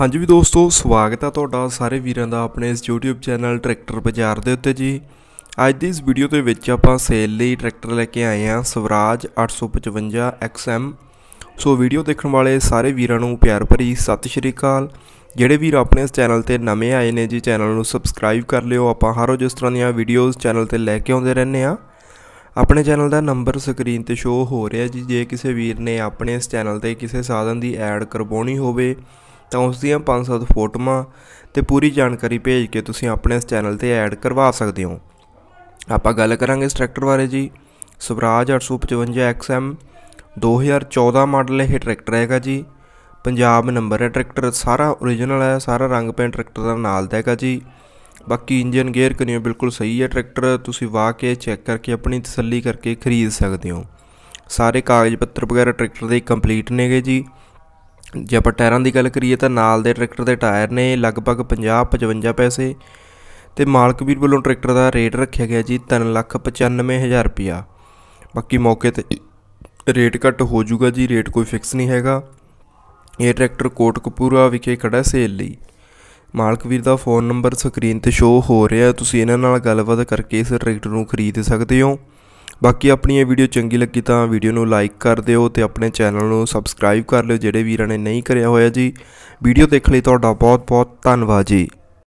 ਹਾਂਜੀ ਵੀ ਦੋਸਤੋ ਸਵਾਗਤ ਹੈ ਤੁਹਾਡਾ ਸਾਰੇ ਵੀਰਾਂ ਦਾ ਆਪਣੇ ਇਸ YouTube ਚੈਨਲ ਟਰੈਕਟਰ ਬਾਜ਼ਾਰ ਦੇ ਉੱਤੇ ਜੀ ਅੱਜ ਦੀ ਇਸ ਵੀਡੀਓ ਦੇ ਵਿੱਚ ਆਪਾਂ ਸੇਲ ਲਈ ਟਰੈਕਟਰ ਲੈ ਕੇ ਆਏ ਹਾਂ ਸਵਰਾਜ 855 XM ਸੋ ਵੀਡੀਓ ਦੇਖਣ ਵਾਲੇ ਸਾਰੇ ਵੀਰਾਂ ਨੂੰ ਪਿਆਰ ਭਰੀ ਸਤਿ ਸ਼੍ਰੀ ਅਕਾਲ ਜਿਹੜੇ ਵੀਰ ਆਪਣੇ ਇਸ ਚੈਨਲ ਤੇ ਨਵੇਂ ਆਏ ਨੇ ਜੀ ਚੈਨਲ ਨੂੰ ਸਬਸਕ੍ਰਾਈਬ ਕਰ ਲਿਓ ਆਪਾਂ ਹਰ ਰੋਜ਼ ਇਸ ਤਰ੍ਹਾਂ ਦੀਆਂ ਵੀਡੀਓਜ਼ ਚੈਨਲ ਤੇ ਲੈ ਕੇ ਆਉਂਦੇ ਰਹਿੰਦੇ ਆ ਆਪਣੇ ਚੈਨਲ ਦਾ ਨੰਬਰ ਸਕਰੀਨ ਤੇ ਸ਼ੋ ਹੋ ਰਿਹਾ ਜੀ ਜੇ ਕਿਸੇ ਵੀਰ ਨੇ ਆਪਣੇ ਇਸ ਚੈਨਲ ਤੇ ਕਿਸੇ ਸਾਧਨ ਦੀ ਐਡ ਕਰਵਾਉਣੀ ਹੋਵੇ ਤਾਂ ਉਸ ਦੀਆਂ 5-7 ਫੋਟੋਆਂ ਤੇ ਪੂਰੀ ਜਾਣਕਾਰੀ ਭੇਜ ਕੇ ਤੁਸੀਂ ਆਪਣੇ ਇਸ ਚੈਨਲ ਤੇ ਐਡ ਕਰਵਾ ਸਕਦੇ ਹੋ ਆਪਾਂ ਗੱਲ ਕਰਾਂਗੇ ਇਸ ਟਰੈਕਟਰ ਬਾਰੇ ਜੀ ਸਵਰਾਜ 855 XM 2014 ਮਾਡਲ ਇਹ ਟਰੈਕਟਰ ਹੈਗਾ ਜੀ ਪੰਜਾਬ ਨੰਬਰ ਹੈ ਟਰੈਕਟਰ ਸਾਰਾ origignal ਹੈ ਸਾਰਾ ਰੰਗ ਪੇਂਟ ਟਰੈਕਟਰ ਦਾ ਨਾਲ ਦਾ ਹੈਗਾ ਜੀ ਬਾਕੀ ਇੰਜਨ ਗੇਅਰ ਕਨੀਓ ਬਿਲਕੁਲ ਸਹੀ ਹੈ ਟਰੈਕਟਰ ਤੁਸੀਂ ਵਾਹ ਕੇ ਚੈੱਕ ਕਰਕੇ ਆਪਣੀ ਤਸੱਲੀ ਕਰਕੇ ਖਰੀਦ ਸਕਦੇ ਹੋ ਸਾਰੇ ਕਾਗਜ਼ ਪੱਤਰ ਵਗੈਰਾ ਟਰੈਕਟਰ ਦੇ ਕੰਪਲੀਟ ਨੇਗੇ ਜੀ ਜੇ ਆਪਾਂ ਟਾਇਰਾਂ ਦੀ ਗੱਲ ਕਰੀਏ ਤਾਂ ਨਾਲ ਦੇ ਟਰੈਕਟਰ ਦੇ ਟਾਇਰ ਨੇ ਲਗਭਗ 50 55 ਪੈਸੇ ਤੇ ਮਾਲਕ ਵੀਰ ਵੱਲੋਂ ਟਰੈਕਟਰ ਦਾ ਰੇਟ ਰੱਖਿਆ ਗਿਆ ਜੀ 395000 ਰੁਪਿਆ ਬਾਕੀ ਮੌਕੇ ਤੇ ਰੇਟ ਘੱਟ ਹੋ ਜਾਊਗਾ ਜੀ ਰੇਟ ਕੋਈ ਫਿਕਸ ਨਹੀਂ ਹੈਗਾ ਇਹ ਟਰੈਕਟਰ ਕੋਟਕਪੂਰਾ ਵਿਖੇ ਖੜਾ ਸੇਲ ਲਈ ਮਾਲਕ ਵੀਰ ਦਾ ਫੋਨ ਨੰਬਰ ਸਕਰੀਨ ਤੇ ਸ਼ੋ ਹੋ ਰਿਹਾ ਤੁਸੀਂ ਇਹਨਾਂ ਨਾਲ ਗੱਲਬਾਤ ਕਰਕੇ ਇਸ ਟਰੈਕਟਰ ਨੂੰ ਖਰੀਦ ਸਕਦੇ ਹੋ ਬਾਕੀ ਆਪਣੀ ਇਹ ਵੀਡੀਓ ਚੰਗੀ ਲੱਗੀ ਤਾਂ ਵੀਡੀਓ ਨੂੰ ਲਾਈਕ ਕਰ ਦਿਓ ਤੇ ਆਪਣੇ ਚੈਨਲ ਨੂੰ ਸਬਸਕ੍ਰਾਈਬ ਕਰ ਲਿਓ ਜਿਹੜੇ ਵੀਰਾਂ ਨੇ ਨਹੀਂ ਕਰਿਆ ਹੋਇਆ ਜੀ ਵੀਡੀਓ ਦੇਖਣ ਲਈ ਤੁਹਾਡਾ ਬਹੁਤ ਬਹੁਤ ਧੰਨਵਾਦ ਜੀ